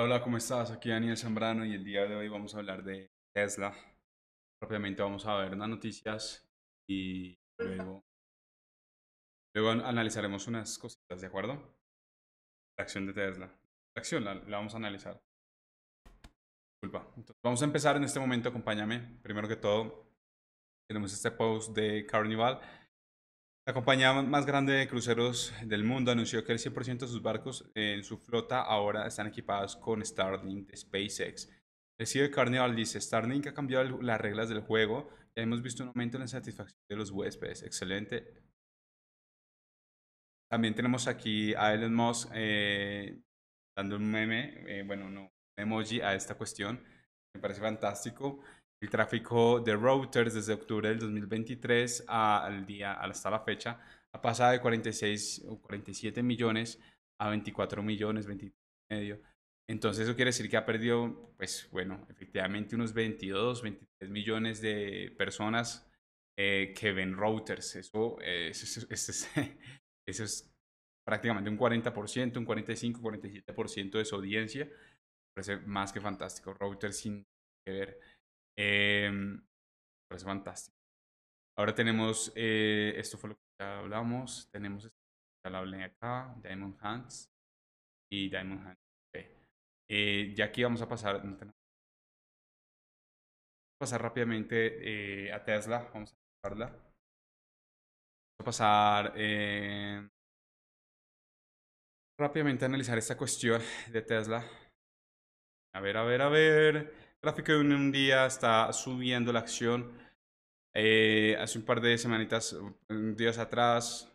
Hola, ¿cómo estás? Aquí Daniel Zambrano y el día de hoy vamos a hablar de Tesla. Propiamente vamos a ver unas noticias y luego, luego analizaremos unas cositas, ¿de acuerdo? La acción de Tesla. La acción la, vamos a analizar. Disculpa. vamos a empezar en este momento, acompáñame. Primero que todo, tenemos este post de Carnival la compañía más grande de cruceros del mundo anunció que el 100% de sus barcos en su flota ahora están equipados con Starlink de SpaceX. El CEO de Carnival dice, Starlink ha cambiado las reglas del juego y hemos visto un aumento en la satisfacción de los huéspedes. Excelente. También tenemos aquí a Elon Musk eh, dando un meme, eh, bueno, no, emoji a esta cuestión. Me parece fantástico. El tráfico de routers desde octubre del 2023 al día, hasta la fecha ha pasado de 46 o 47 millones a 24 millones, 23 y medio. Entonces eso quiere decir que ha perdido, pues bueno, efectivamente unos 22, 23 millones de personas eh, que ven routers. Eso, es, eso, es prácticamente un 40%, un 45, 47% de su audiencia. Parece más que fantástico. Routers sin que ver. Eh, fantástico. Ahora tenemos, eh, esto fue lo que ya hablamos, tenemos, ya la hablé acá, Diamond Hands y Diamond Hands. Eh, ya aquí vamos a pasar, vamos a pasar rápidamente eh, a Tesla, vamos a pasarla. Vamos a pasar rápidamente a analizar esta cuestión de Tesla. A ver, a ver, a ver gráfico de un día está subiendo la acción. Eh, hace un par de semanitas, días atrás,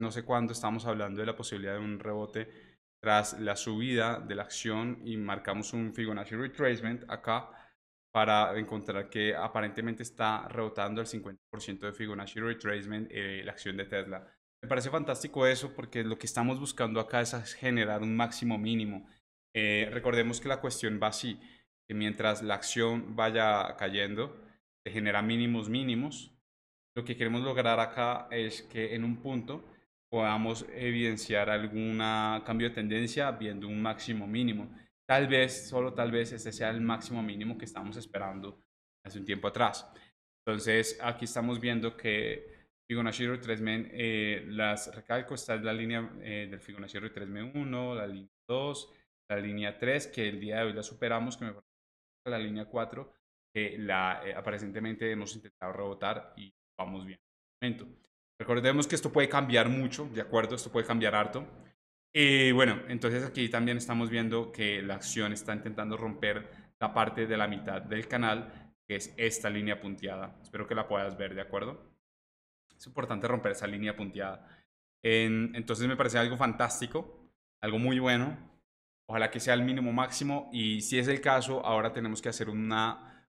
no sé cuándo, estábamos hablando de la posibilidad de un rebote tras la subida de la acción y marcamos un Fibonacci retracement acá para encontrar que aparentemente está rebotando el 50% de Fibonacci retracement eh, la acción de Tesla. Me parece fantástico eso porque lo que estamos buscando acá es generar un máximo mínimo. Eh, recordemos que la cuestión va así mientras la acción vaya cayendo, se genera mínimos mínimos. Lo que queremos lograr acá es que en un punto podamos evidenciar algún cambio de tendencia viendo un máximo mínimo. Tal vez, solo tal vez, este sea el máximo mínimo que estamos esperando hace un tiempo atrás. Entonces, aquí estamos viendo que Fibonacci 3 eh, las recalco, está es la línea eh, del Fibonacci men 1, la línea 2, la línea 3, que el día de hoy la superamos, que la línea 4, que la, eh, aparentemente hemos intentado rebotar y vamos bien. Recordemos que esto puede cambiar mucho, ¿de acuerdo? Esto puede cambiar harto. Y bueno, entonces aquí también estamos viendo que la acción está intentando romper la parte de la mitad del canal, que es esta línea punteada. Espero que la puedas ver, ¿de acuerdo? Es importante romper esa línea punteada. entonces me parece algo fantástico, algo muy bueno. Ojalá que sea el mínimo máximo y si es el caso, ahora tenemos que hacer un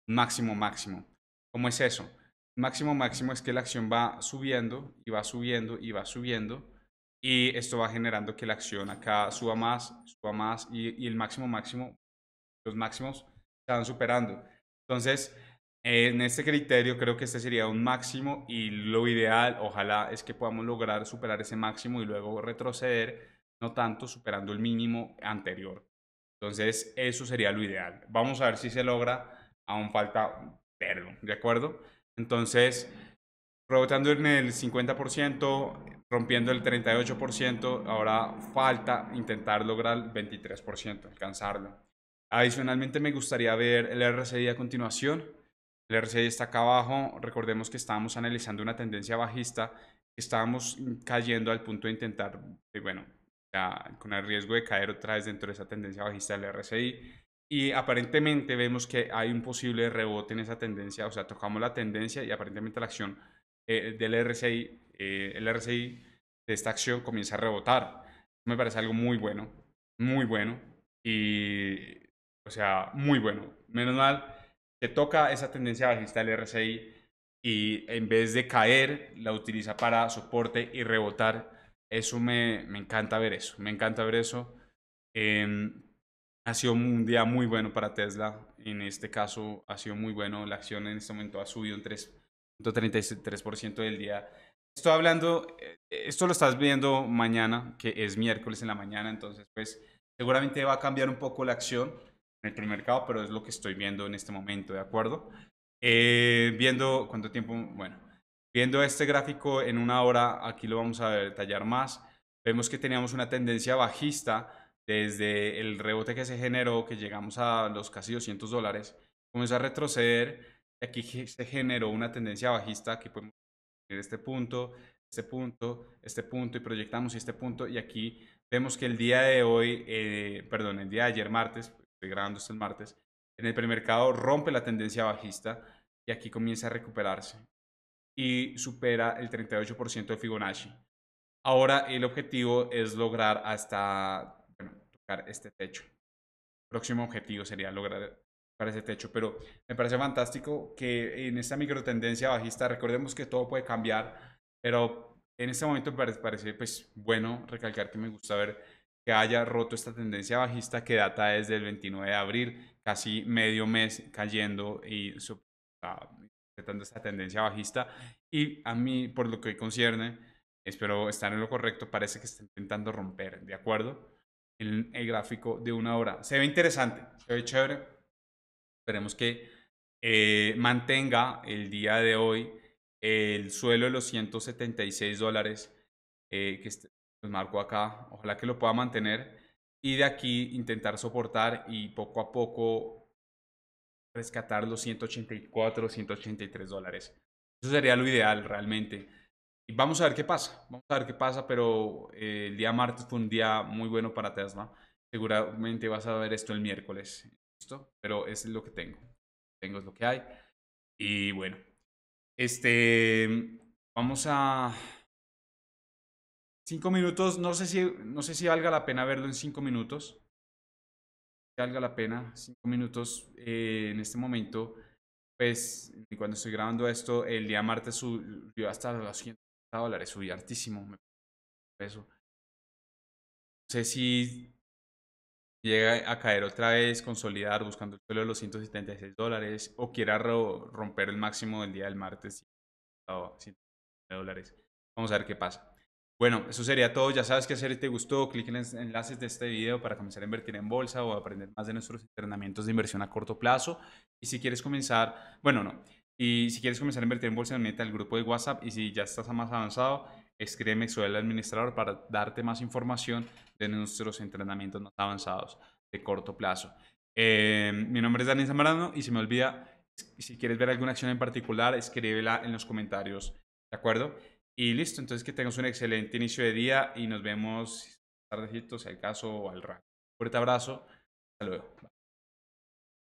máximo máximo. ¿Cómo es eso? Máximo máximo es que la acción va subiendo y va subiendo y va subiendo y esto va generando que la acción acá suba más, suba más y, y el máximo máximo, los máximos se van superando. Entonces, en este criterio creo que este sería un máximo y lo ideal, ojalá, es que podamos lograr superar ese máximo y luego retroceder no tanto, superando el mínimo anterior. Entonces, eso sería lo ideal. Vamos a ver si se logra, aún falta verlo, ¿de acuerdo? Entonces, rebotando en el 50%, rompiendo el 38%, ahora falta intentar lograr el 23%, alcanzarlo. Adicionalmente, me gustaría ver el RSI a continuación. El RSI está acá abajo. Recordemos que estábamos analizando una tendencia bajista. Estábamos cayendo al punto de intentar, eh, bueno, con el riesgo de caer otra vez dentro de esa tendencia bajista del RSI. Y aparentemente vemos que hay un posible rebote en esa tendencia, o sea, tocamos la tendencia y aparentemente la acción eh, del RSI, eh, el RSI de esta acción comienza a rebotar. Me parece algo muy bueno, muy bueno. Y, o sea, muy bueno. Menos mal que toca esa tendencia bajista del RSI y en vez de caer, la utiliza para soporte y rebotar eso me, encanta ver eso, me encanta ver eso. Em, ha sido un día muy bueno para Tesla, en este caso ha sido muy bueno, la acción en este momento ha subido un 3.33% del día. Estoy hablando, eh, esto lo estás viendo mañana, que es miércoles en la mañana, entonces pues seguramente va a cambiar un poco la acción en el primer mercado. pero es lo que estoy viendo en este momento, ¿de acuerdo? Eh, viendo cuánto tiempo, bueno, Viendo este gráfico en una hora, aquí lo vamos a detallar más, vemos que teníamos una tendencia bajista desde el rebote que se generó, que llegamos a los casi 200 dólares, comenzó a retroceder, y aquí se generó una tendencia bajista, que podemos ver este punto, este punto, este punto y proyectamos este punto y aquí vemos que el día de hoy, eh, perdón, el día de ayer martes, pues, estoy grabando este martes, en el premercado rompe la tendencia bajista y aquí comienza a recuperarse y supera el 38% de Fibonacci. Ahora el objetivo es lograr hasta bueno, tocar este techo. El próximo objetivo sería lograr para ese techo, pero me parece fantástico que en esta micro tendencia bajista, recordemos que todo puede cambiar, pero en este momento me parece pues, bueno recalcar que me gusta ver que haya roto esta tendencia bajista que data desde el 29 de abril, casi medio mes cayendo y ah, respetando esta tendencia bajista. Y a mí, por lo que concierne, espero estar en lo correcto, parece que está intentando romper, ¿de acuerdo? El, el gráfico de una hora. Se ve interesante, se ve chévere. Esperemos que eh, mantenga el día de hoy el suelo de los 176 dólares eh, que este, los marco acá. Ojalá que lo pueda mantener y de aquí intentar soportar y poco a poco rescatar los 184, 183 dólares. Eso sería lo ideal realmente. Y vamos a ver qué pasa, vamos a ver qué pasa, pero eh, el día martes fue un día muy bueno para Tesla. Seguramente vas a ver esto el miércoles, ¿listo? Pero es lo que tengo. Tengo es lo que hay. Y bueno, este, vamos a... Cinco minutos, no sé si, no sé si valga la pena verlo en cinco minutos valga la pena, cinco minutos eh, en este momento, pues cuando estoy grabando esto, el día martes subió hasta los 100 dólares, subió altísimo No sé si llega a caer otra vez, consolidar buscando el suelo de los 176 dólares o quiera romper el máximo del día del martes, oh, dólares. Vamos a ver qué pasa. Bueno, eso sería todo. Ya sabes qué hacer si te gustó. Clic en los enlaces de este video para comenzar a invertir en bolsa o aprender más de nuestros entrenamientos de inversión a corto plazo. Y si quieres comenzar, bueno, no. Y si quieres comenzar a invertir en bolsa, meta al grupo de WhatsApp. Y si ya estás más avanzado, escríbeme, soy el administrador para darte más información de nuestros entrenamientos más avanzados de corto plazo. Eh, mi nombre es Daniel Zambrano y si me olvida, si quieres ver alguna acción en particular, escríbela en los comentarios. ¿De acuerdo? Y listo, entonces que tengas un excelente inicio de día y nos vemos tardecito, si al caso o al rato. Fuerte abrazo, hasta luego.